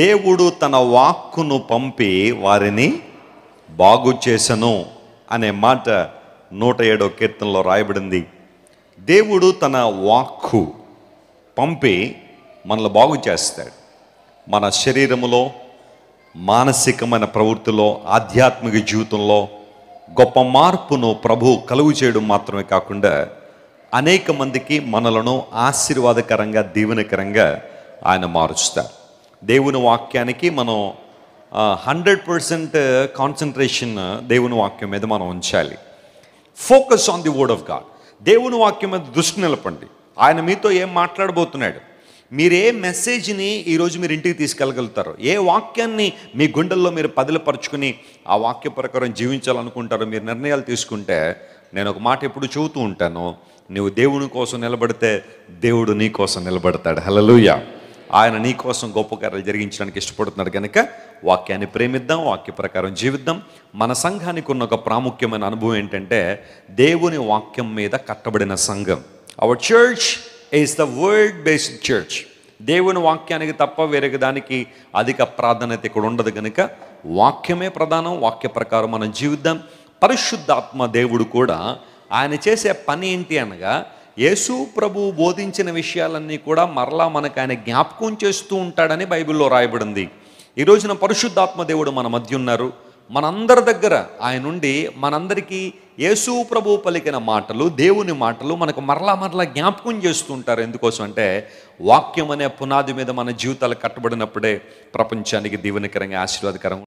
దేవుడు తన వాక్కును పంపి వారిని బాగు చేసను అనే మాట నూట ఏడో కీర్తనలో రాయబడింది దేవుడు తన వాక్కు పంపి మనల్ని బాగు చేస్తాడు మన శరీరములో మానసికమైన ప్రవృత్తిలో ఆధ్యాత్మిక జీవితంలో గొప్ప మార్పును ప్రభు కలుగు చేయడం మాత్రమే కాకుండా అనేక మందికి మనలను ఆశీర్వాదకరంగా దీవెనకరంగా ఆయన మారుస్తారు దేవుని వాక్యానికి మనం హండ్రెడ్ పర్సెంట్ కాన్సన్ట్రేషన్ దేవుని వాక్యం మీద మనం ఉంచాలి focus on the word of God దేవుని వాక్యం మీద దృష్టి నిలపండి ఆయన మీతో ఏం మాట్లాడబోతున్నాడు మీరు ఏ మెసేజ్ని ఈరోజు మీరు ఇంటికి తీసుకెళ్ళగలుగుతారు ఏ వాక్యాన్ని మీ గుండెల్లో మీరు పదిలపరుచుకుని ఆ వాక్య ప్రకారం జీవించాలనుకుంటారో మీరు నిర్ణయాలు తీసుకుంటే నేను ఒక మాట ఎప్పుడు చెబుతూ ఉంటాను నువ్వు దేవుని కోసం నిలబడితే దేవుడు నీ కోసం నిలబడతాడు హలలుయా ఆయన నీ కోసం గొప్ప కార్యాలు జరిగించడానికి ఇష్టపడుతున్నాడు కనుక వాక్యాన్ని ప్రేమిద్దాం వాక్య ప్రకారం జీవిద్దాం మన సంఘానికి ఉన్న ఒక ప్రాముఖ్యమైన అనుభవం ఏంటంటే దేవుని వాక్యం మీద కట్టబడిన సంఘం our church is the world based church దేవుని వాక్యానికి తప్ప వేరే దానికి అధిక ప్రాధాన్యత ఇక్కడ ఉండదు కనుక వాక్యమే ప్రధానం వాక్య ప్రకారం మనం జీవిద్దాం పరిశుద్ధాత్మ దేవుడు కూడా ఆయన చేసే పని ఏంటి అనగా యేసు ప్రభు బోధించిన విషయాలన్నీ కూడా మరలా మనకు ఆయన జ్ఞాపకం చేస్తూ ఉంటాడని బైబిల్లో రాయబడింది ఈ రోజున పరిశుద్ధాత్మ దేవుడు మన మధ్య ఉన్నారు మనందరి దగ్గర ఆయన ఉండి మనందరికీ యేసు ప్రభు పలికిన మాటలు దేవుని మాటలు మనకు మరలా మరలా జ్ఞాపకం చేస్తూ ఉంటారు ఎందుకోసం అంటే వాక్యం అనే పునాది మీద మన జీవితాలు కట్టబడినప్పుడే ప్రపంచానికి దీవెనకరంగా ఆశీర్వాదకరం